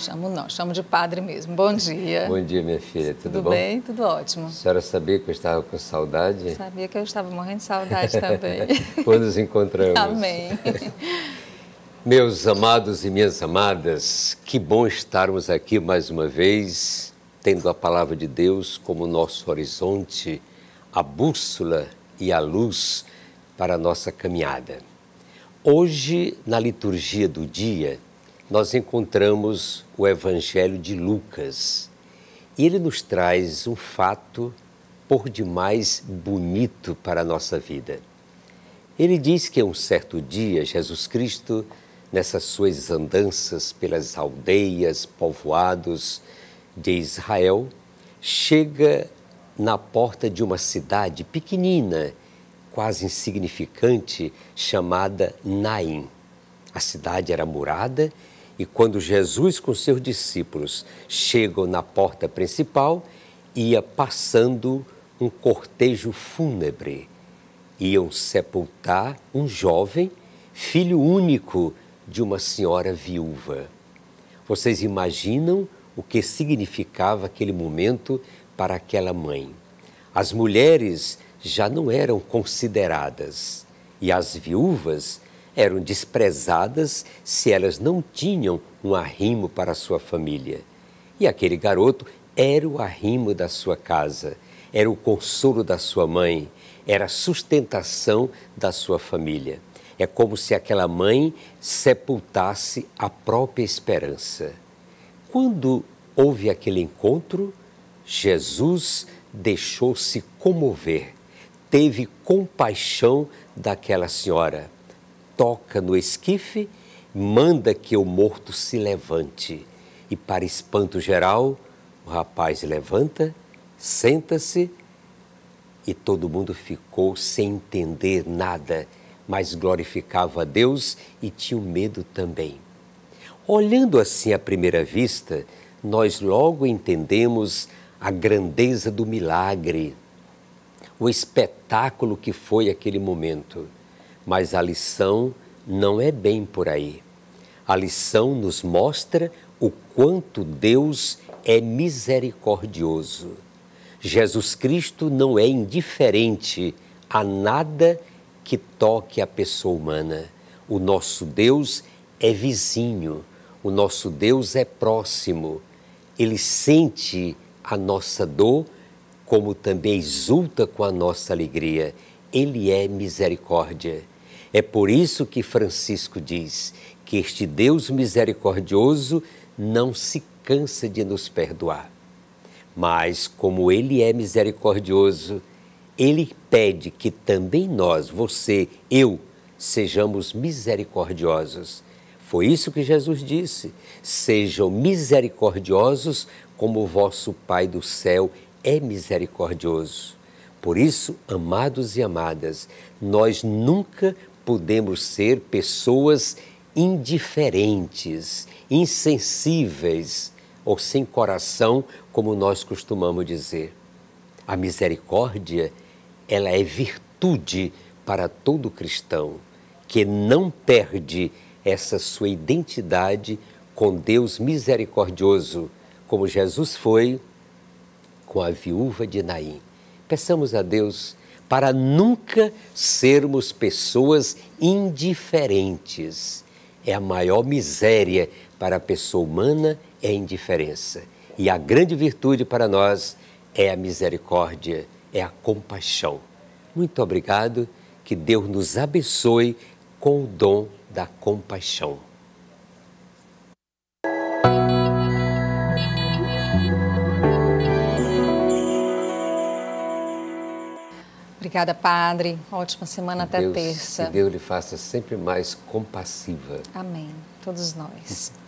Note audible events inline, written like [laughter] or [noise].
Chamo não, chamo de padre mesmo. Bom dia. Bom dia, minha filha. Tudo, tudo bom? bem? Tudo ótimo. A senhora sabia que eu estava com saudade? Sabia que eu estava morrendo de saudade também. [laughs] Quando nos encontramos. Amém. [laughs] Meus amados e minhas amadas, que bom estarmos aqui mais uma vez, tendo a palavra de Deus como nosso horizonte, a bússola e a luz para a nossa caminhada. Hoje, na liturgia do dia, nós encontramos o Evangelho de Lucas. E ele nos traz um fato por demais bonito para a nossa vida. Ele diz que um certo dia Jesus Cristo, nessas suas andanças pelas aldeias, povoados de Israel, chega na porta de uma cidade pequenina, quase insignificante, chamada Naim. A cidade era murada e quando Jesus com seus discípulos chegam na porta principal, ia passando um cortejo fúnebre. Iam sepultar um jovem, filho único de uma senhora viúva. Vocês imaginam o que significava aquele momento para aquela mãe? As mulheres já não eram consideradas e as viúvas eram desprezadas se elas não tinham um arrimo para sua família. E aquele garoto era o arrimo da sua casa, era o consolo da sua mãe, era a sustentação da sua família. É como se aquela mãe sepultasse a própria esperança. Quando houve aquele encontro, Jesus deixou-se comover, teve compaixão daquela senhora toca no esquife, manda que o morto se levante. E, para espanto geral, o rapaz levanta, senta-se e todo mundo ficou sem entender nada, mas glorificava a Deus e tinha medo também. Olhando assim à primeira vista, nós logo entendemos a grandeza do milagre, o espetáculo que foi aquele momento. Mas a lição não é bem por aí. A lição nos mostra o quanto Deus é misericordioso. Jesus Cristo não é indiferente a nada que toque a pessoa humana. O nosso Deus é vizinho, o nosso Deus é próximo. Ele sente a nossa dor, como também exulta com a nossa alegria. Ele é misericórdia. É por isso que Francisco diz que este Deus misericordioso não se cansa de nos perdoar. Mas, como Ele é misericordioso, Ele pede que também nós, você, eu, sejamos misericordiosos. Foi isso que Jesus disse: sejam misericordiosos, como o vosso Pai do céu é misericordioso. Por isso, amados e amadas, nós nunca podemos ser pessoas indiferentes, insensíveis ou sem coração, como nós costumamos dizer. A misericórdia, ela é virtude para todo cristão que não perde essa sua identidade com Deus misericordioso, como Jesus foi com a viúva de Naim. Peçamos a Deus para nunca sermos pessoas indiferentes. É a maior miséria para a pessoa humana é a indiferença. E a grande virtude para nós é a misericórdia, é a compaixão. Muito obrigado, que Deus nos abençoe com o dom da compaixão. Obrigada, Padre. Ótima semana até Deus, terça. Que Deus lhe faça sempre mais compassiva. Amém. Todos nós.